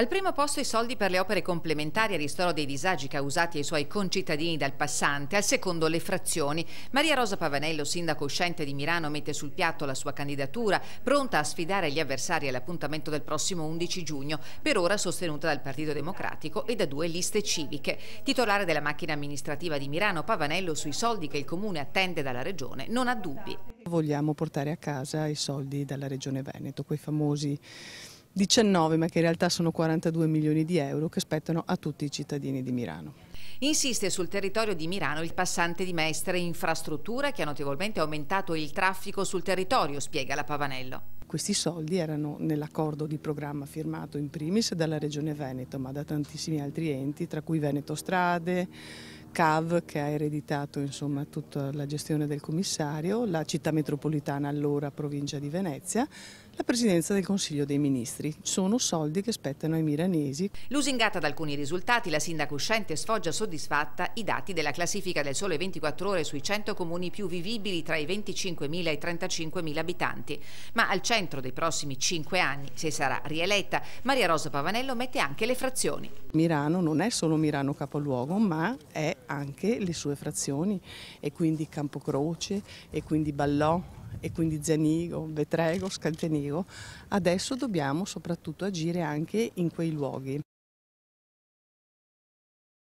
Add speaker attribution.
Speaker 1: Al primo posto i soldi per le opere complementari al ristoro dei disagi causati ai suoi concittadini dal passante, al secondo le frazioni. Maria Rosa Pavanello, sindaco uscente di Milano, mette sul piatto la sua candidatura, pronta a sfidare gli avversari all'appuntamento del prossimo 11 giugno, per ora sostenuta dal Partito Democratico e da due liste civiche. Titolare della macchina amministrativa di Milano, Pavanello sui soldi che il Comune attende dalla Regione non ha dubbi.
Speaker 2: Vogliamo portare a casa i soldi dalla Regione Veneto, quei famosi 19 ma che in realtà sono 42 milioni di euro che spettano a tutti i cittadini di Milano.
Speaker 1: Insiste sul territorio di Milano il passante di Mestre Infrastruttura che ha notevolmente aumentato il traffico sul territorio, spiega la Pavanello.
Speaker 2: Questi soldi erano nell'accordo di programma firmato in primis dalla Regione Veneto ma da tantissimi altri enti, tra cui Veneto Strade, CAV che ha ereditato insomma, tutta la gestione del commissario, la città metropolitana allora provincia di Venezia, la presidenza del Consiglio dei Ministri. Sono soldi che spettano ai milanesi.
Speaker 1: Lusingata da alcuni risultati, la sindaca uscente sfoggia soddisfatta i dati della classifica del Sole 24 Ore sui 100 comuni più vivibili tra i 25.000 e i 35.000 abitanti. Ma al centro dei prossimi 5 anni, se sarà rieletta, Maria Rosa Pavanello mette anche le frazioni.
Speaker 2: Milano non è solo Milano capoluogo, ma è anche le sue frazioni e quindi Campocroce e quindi Ballò e quindi Zanigo, Vetrego, Scaltenego. Adesso dobbiamo soprattutto agire anche in quei luoghi.